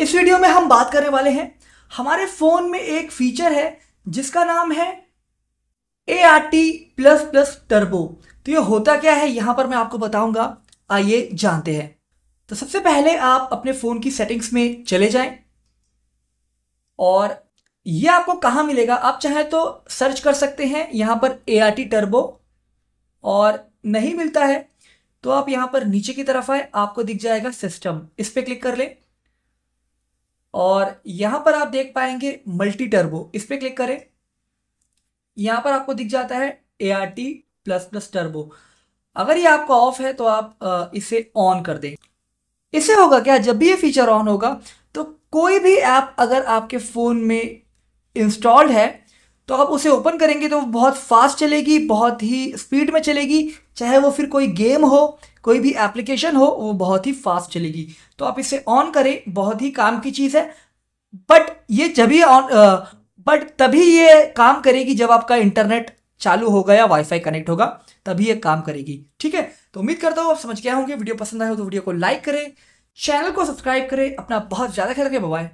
इस वीडियो में हम बात करने वाले हैं हमारे फ़ोन में एक फीचर है जिसका नाम है A R T plus plus turbo तो ये होता क्या है यहां पर मैं आपको बताऊंगा आइए जानते हैं तो सबसे पहले आप अपने फ़ोन की सेटिंग्स में चले जाएं और ये आपको कहाँ मिलेगा आप चाहें तो सर्च कर सकते हैं यहाँ पर ए आर टी टर्बो और नहीं मिलता है तो आप यहाँ पर नीचे की तरफ आए आपको दिख जाएगा सिस्टम इस पर क्लिक कर लें और यहाँ पर आप देख पाएंगे मल्टी टर्बो इस पर क्लिक करें यहाँ पर आपको दिख जाता है A R T plus plus turbo अगर ये आपका ऑफ है तो आप इसे ऑन कर दें इससे होगा क्या जब भी ये फीचर ऑन होगा तो कोई भी ऐप अगर आपके फ़ोन में इंस्टॉल्ड है तो आप उसे ओपन करेंगे तो बहुत फास्ट चलेगी बहुत ही स्पीड में चलेगी चाहे वो फिर कोई गेम हो कोई भी एप्लीकेशन हो वो बहुत ही फास्ट चलेगी तो आप इसे ऑन करें बहुत ही काम की चीज़ है बट ये जब ही ऑन बट तभी ये काम करेगी जब आपका इंटरनेट चालू होगा या वाईफाई कनेक्ट होगा तभी ये काम करेगी ठीक है तो उम्मीद करता हूँ आप समझ गया होंगे वीडियो पसंद आए हो तो वीडियो को लाइक करें चैनल को सब्सक्राइब करें अपना बहुत ज़्यादा ख्याल रखें बाय